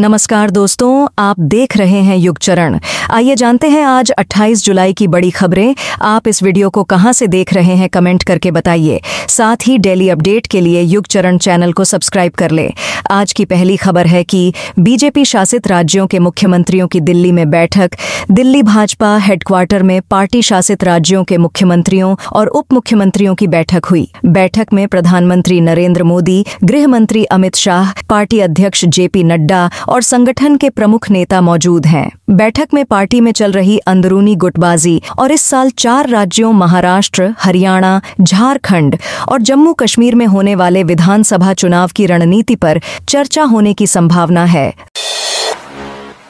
नमस्कार दोस्तों आप देख रहे हैं युग चरण आइए जानते हैं आज 28 जुलाई की बड़ी खबरें आप इस वीडियो को कहां से देख रहे हैं कमेंट करके बताइए साथ ही डेली अपडेट के लिए युग चरण चैनल को सब्सक्राइब कर ले आज की पहली खबर है कि बीजेपी शासित राज्यों के मुख्यमंत्रियों की दिल्ली में बैठक दिल्ली भाजपा हेडक्वार्टर में पार्टी शासित राज्यों के मुख्यमंत्रियों और उप मुख्यमंत्रियों की बैठक हुई बैठक में प्रधानमंत्री नरेंद्र मोदी गृह मंत्री अमित शाह पार्टी अध्यक्ष जेपी नड्डा और संगठन के प्रमुख नेता मौजूद हैं बैठक में पार्टी में चल रही अंदरूनी गुटबाजी और इस साल चार राज्यों महाराष्ट्र हरियाणा झारखंड और जम्मू कश्मीर में होने वाले विधानसभा चुनाव की रणनीति पर चर्चा होने की संभावना है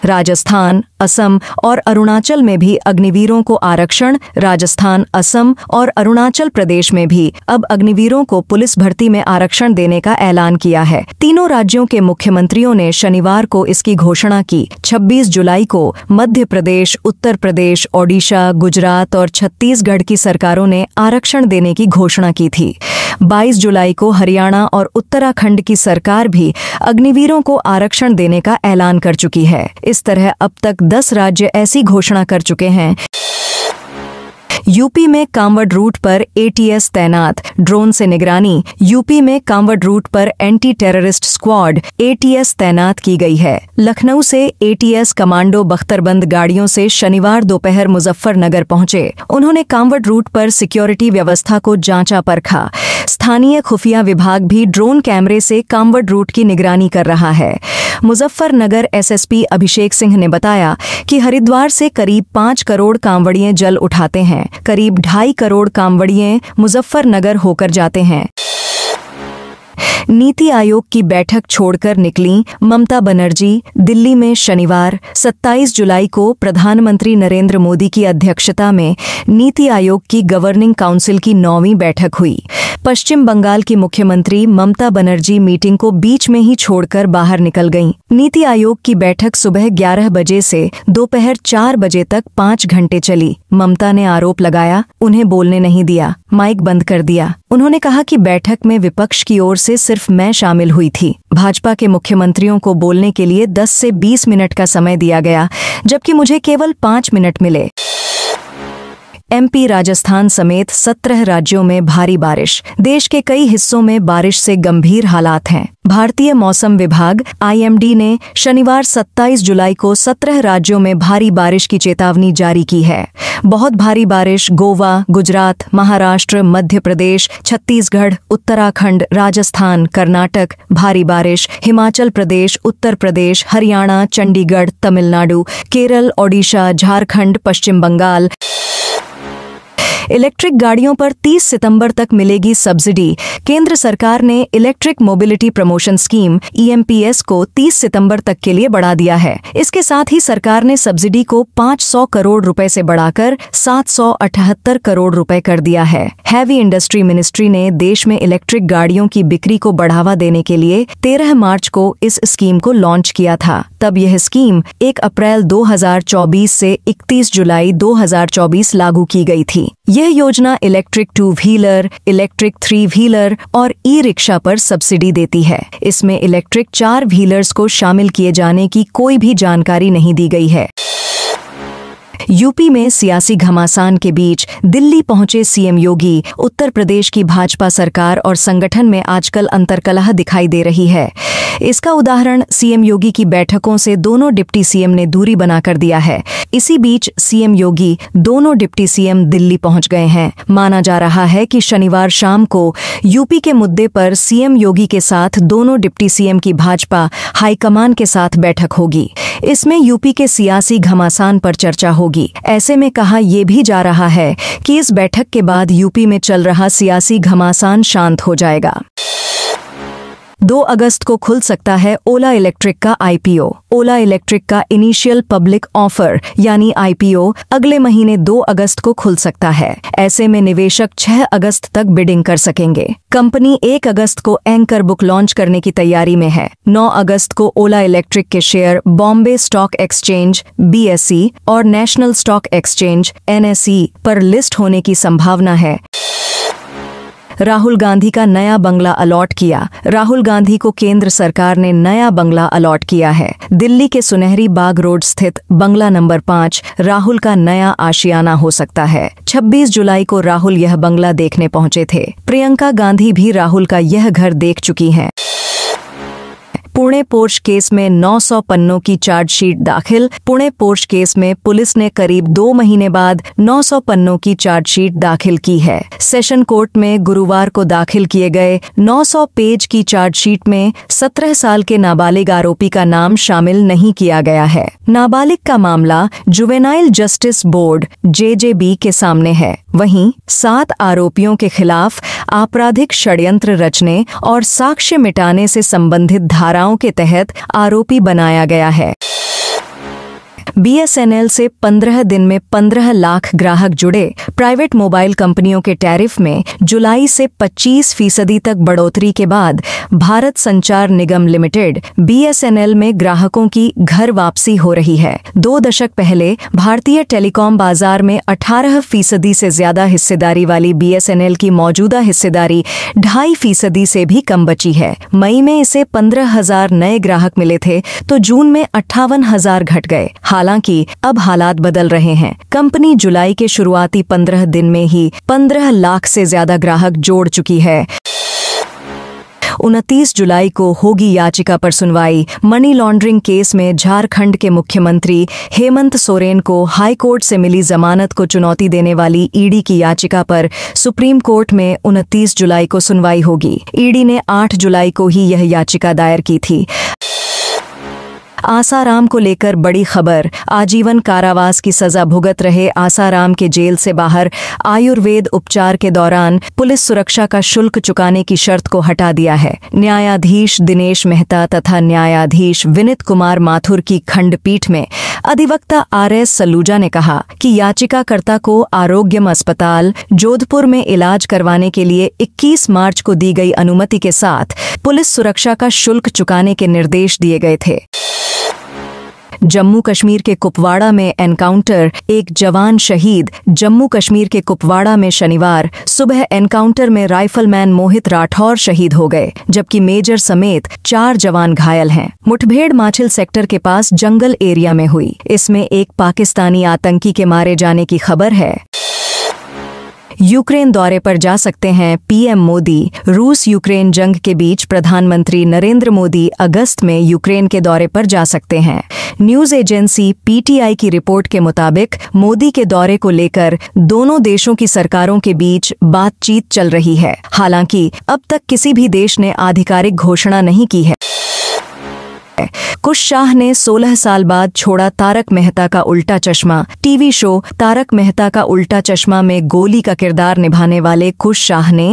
राजस्थान असम और अरुणाचल में भी अग्निवीरों को आरक्षण राजस्थान असम और अरुणाचल प्रदेश में भी अब अग्निवीरों को पुलिस भर्ती में आरक्षण देने का ऐलान किया है तीनों राज्यों के मुख्यमंत्रियों ने शनिवार को इसकी घोषणा की 26 जुलाई को मध्य प्रदेश उत्तर प्रदेश ओडिशा गुजरात और छत्तीसगढ़ की सरकारों ने आरक्षण देने की घोषणा की थी 22 जुलाई को हरियाणा और उत्तराखंड की सरकार भी अग्निवीरों को आरक्षण देने का ऐलान कर चुकी है इस तरह अब तक 10 राज्य ऐसी घोषणा कर चुके हैं यूपी में कांवड़ रूट पर एटीएस तैनात ड्रोन से निगरानी यूपी में कांवड़ रूट पर एंटी टेररिस्ट स्क्वाड एटीएस तैनात की गई है लखनऊ से एटीएस कमांडो बख्तरबंद गाड़ियों से शनिवार दोपहर मुजफ्फरनगर पहुंचे उन्होंने कांवड़ रूट पर सिक्योरिटी व्यवस्था को जांचा परखा स्थानीय खुफिया विभाग भी ड्रोन कैमरे से कामवड रूट की निगरानी कर रहा है मुजफ्फरनगर एसएसपी अभिषेक सिंह ने बताया कि हरिद्वार से करीब पांच करोड़ कांवड़िए जल उठाते हैं करीब ढाई करोड़ कांवड़िए मुजफ्फरनगर होकर जाते हैं नीति आयोग की बैठक छोड़कर निकली ममता बनर्जी दिल्ली में शनिवार 27 जुलाई को प्रधानमंत्री नरेंद्र मोदी की अध्यक्षता में नीति आयोग की गवर्निंग काउंसिल की नौवीं बैठक हुई पश्चिम बंगाल की मुख्यमंत्री ममता बनर्जी मीटिंग को बीच में ही छोड़कर बाहर निकल गईं। नीति आयोग की बैठक सुबह 11 बजे से दोपहर 4 बजे तक पाँच घंटे चली ममता ने आरोप लगाया उन्हें बोलने नहीं दिया माइक बंद कर दिया उन्होंने कहा कि बैठक में विपक्ष की ओर से सिर्फ मैं शामिल हुई थी भाजपा के मुख्यमंत्रियों को बोलने के लिए 10 से 20 मिनट का समय दिया गया जबकि मुझे केवल पाँच मिनट मिले एमपी राजस्थान समेत सत्रह राज्यों में भारी बारिश देश के कई हिस्सों में बारिश से गंभीर हालात हैं भारतीय मौसम विभाग आईएमडी ने शनिवार 27 जुलाई को सत्रह राज्यों में भारी बारिश की चेतावनी जारी की है बहुत भारी बारिश गोवा गुजरात महाराष्ट्र मध्य प्रदेश छत्तीसगढ़ उत्तराखंड राजस्थान कर्नाटक भारी बारिश हिमाचल प्रदेश उत्तर प्रदेश हरियाणा चंडीगढ़ तमिलनाडु केरल ओडिशा झारखंड पश्चिम बंगाल इलेक्ट्रिक गाड़ियों पर 30 सितंबर तक मिलेगी सब्सिडी केंद्र सरकार ने electric mobility promotion scheme E e को 30 सितंबर तक के लिए बढ़ा दिया है इसके साथ ही सरकार ने सब्सिडी को 500 करोड़ रुपए से बढ़ाकर सात करोड़ रुपए कर दिया है हैवी इंडस्ट्री मिनिस्ट्री ने देश में इलेक्ट्रिक गाड़ियों की बिक्री को बढ़ावा देने के लिए 13 मार्च को इस स्कीम को लॉन्च किया था तब यह स्कीम 1 अप्रैल 2024 से 31 जुलाई 2024 लागू की गई थी ये यह योजना electric two wheeler electric three wheeler और ई रिक्शा पर सब्सिडी देती है इसमें इलेक्ट्रिक चार व्हीलर्स को शामिल किए जाने की कोई भी जानकारी नहीं दी गई है यूपी में सियासी घमासान के बीच दिल्ली पहुंचे सीएम योगी उत्तर प्रदेश की भाजपा सरकार और संगठन में आजकल अंतरकलह दिखाई दे रही है इसका उदाहरण सीएम योगी की बैठकों से दोनों डिप्टी सीएम ने दूरी बनाकर दिया है इसी बीच सीएम योगी दोनों डिप्टी सीएम दिल्ली पहुंच गए हैं माना जा रहा है कि शनिवार शाम को यूपी के मुद्दे पर सीएम योगी के साथ दोनों डिप्टी सीएम की भाजपा हाईकमान के साथ बैठक होगी इसमें यूपी के सियासी घमासान पर चर्चा होगी ऐसे में कहा यह भी जा रहा है कि इस बैठक के बाद यूपी में चल रहा सियासी घमासान शांत हो जाएगा दो अगस्त को खुल सकता है ओला इलेक्ट्रिक का आईपीओ ओला इलेक्ट्रिक का इनिशियल पब्लिक ऑफर यानी आईपीओ अगले महीने दो अगस्त को खुल सकता है ऐसे में निवेशक छह अगस्त तक बिडिंग कर सकेंगे कंपनी एक अगस्त को एंकर बुक लॉन्च करने की तैयारी में है नौ अगस्त को ओला इलेक्ट्रिक के share Bombay Stock Exchange B और नेशनल स्टॉक एक्सचेंज एन पर लिस्ट होने की संभावना है राहुल गांधी का नया बंगला अलॉट किया राहुल गांधी को केंद्र सरकार ने नया बंगला अलॉट किया है दिल्ली के सुनहरी बाग रोड स्थित बंगला नंबर पाँच राहुल का नया आशियाना हो सकता है 26 जुलाई को राहुल यह बंगला देखने पहुंचे थे प्रियंका गांधी भी राहुल का यह घर देख चुकी हैं पुणे पोर्च केस में 900 पन्नों की चार्जशीट दाखिल पुणे पोर्च केस में पुलिस ने करीब दो महीने बाद 900 पन्नों की चार्जशीट दाखिल की है सेशन कोर्ट में गुरुवार को दाखिल किए गए 900 पेज की चार्जशीट में 17 साल के नाबालिग आरोपी का नाम शामिल नहीं किया गया है नाबालिग का मामला जुवेनाइल जस्टिस बोर्ड जे के सामने है वहीं सात आरोपियों के खिलाफ आपराधिक षड्यंत्र रचने और साक्ष्य मिटाने से संबंधित धाराओं के तहत आरोपी बनाया गया है बीएसएनएल से 15 दिन में 15 लाख ग्राहक जुड़े प्राइवेट मोबाइल कंपनियों के टैरिफ में जुलाई से 25 फीसदी तक बढ़ोतरी के बाद भारत संचार निगम लिमिटेड बीएसएनएल में ग्राहकों की घर वापसी हो रही है दो दशक पहले भारतीय टेलीकॉम बाजार में 18 फीसदी से ज्यादा हिस्सेदारी वाली बीएसएनएल की मौजूदा हिस्सेदारी ढाई फीसदी से भी कम बची है मई में इसे पंद्रह हजार नए ग्राहक मिले थे तो जून में अट्ठावन हजार घट गए हालांकि अब हालात बदल रहे हैं कंपनी जुलाई के शुरुआती पंद्रह दिन में ही पंद्रह लाख से ज्यादा ग्राहक जोड़ चुकी है उनतीस जुलाई को होगी याचिका पर सुनवाई मनी लॉन्ड्रिंग केस में झारखंड के मुख्यमंत्री हेमंत सोरेन को हाई कोर्ट से मिली जमानत को चुनौती देने वाली ईडी की याचिका पर सुप्रीम कोर्ट में उनतीस जुलाई को सुनवाई होगी ईडी ने 8 जुलाई को ही यह याचिका दायर की थी आसाराम को लेकर बड़ी खबर आजीवन कारावास की सजा भुगत रहे आसाराम के जेल से बाहर आयुर्वेद उपचार के दौरान पुलिस सुरक्षा का शुल्क चुकाने की शर्त को हटा दिया है न्यायाधीश दिनेश मेहता तथा न्यायाधीश विनित कुमार माथुर की खंडपीठ में अधिवक्ता आर एस सलूजा ने कहा कि याचिकाकर्ता को आरोग्यम अस्पताल जोधपुर में इलाज करवाने के लिए 21 मार्च को दी गई अनुमति के साथ पुलिस सुरक्षा का शुल्क चुकाने के निर्देश दिए गए थे जम्मू कश्मीर के कुपवाड़ा में एनकाउंटर एक जवान शहीद जम्मू कश्मीर के कुपवाड़ा में शनिवार सुबह एनकाउंटर में राइफलमैन मोहित राठौर शहीद हो गए जबकि मेजर समेत चार जवान घायल हैं मुठभेड़ माछिल सेक्टर के पास जंगल एरिया में हुई इसमें एक पाकिस्तानी आतंकी के मारे जाने की खबर है यूक्रेन दौरे पर जा सकते हैं पीएम मोदी रूस यूक्रेन जंग के बीच प्रधानमंत्री नरेंद्र मोदी अगस्त में यूक्रेन के दौरे पर जा सकते हैं न्यूज एजेंसी पीटीआई की रिपोर्ट के मुताबिक मोदी के दौरे को लेकर दोनों देशों की सरकारों के बीच बातचीत चल रही है हालांकि अब तक किसी भी देश ने आधिकारिक घोषणा नहीं की है है कुश शाह ने 16 साल बाद छोड़ा तारक मेहता का उल्टा चश्मा टीवी शो तारक मेहता का उल्टा चश्मा में गोली का किरदार निभाने वाले कुश शाह ने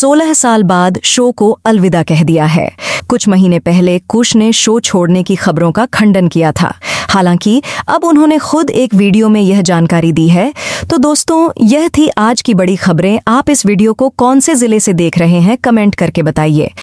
16 साल बाद शो को अलविदा कह दिया है कुछ महीने पहले कुश ने शो छोड़ने की खबरों का खंडन किया था हालांकि अब उन्होंने खुद एक वीडियो में यह जानकारी दी है तो दोस्तों यह थी आज की बड़ी खबरें आप इस वीडियो को कौन से जिले से देख रहे हैं कमेंट करके बताइए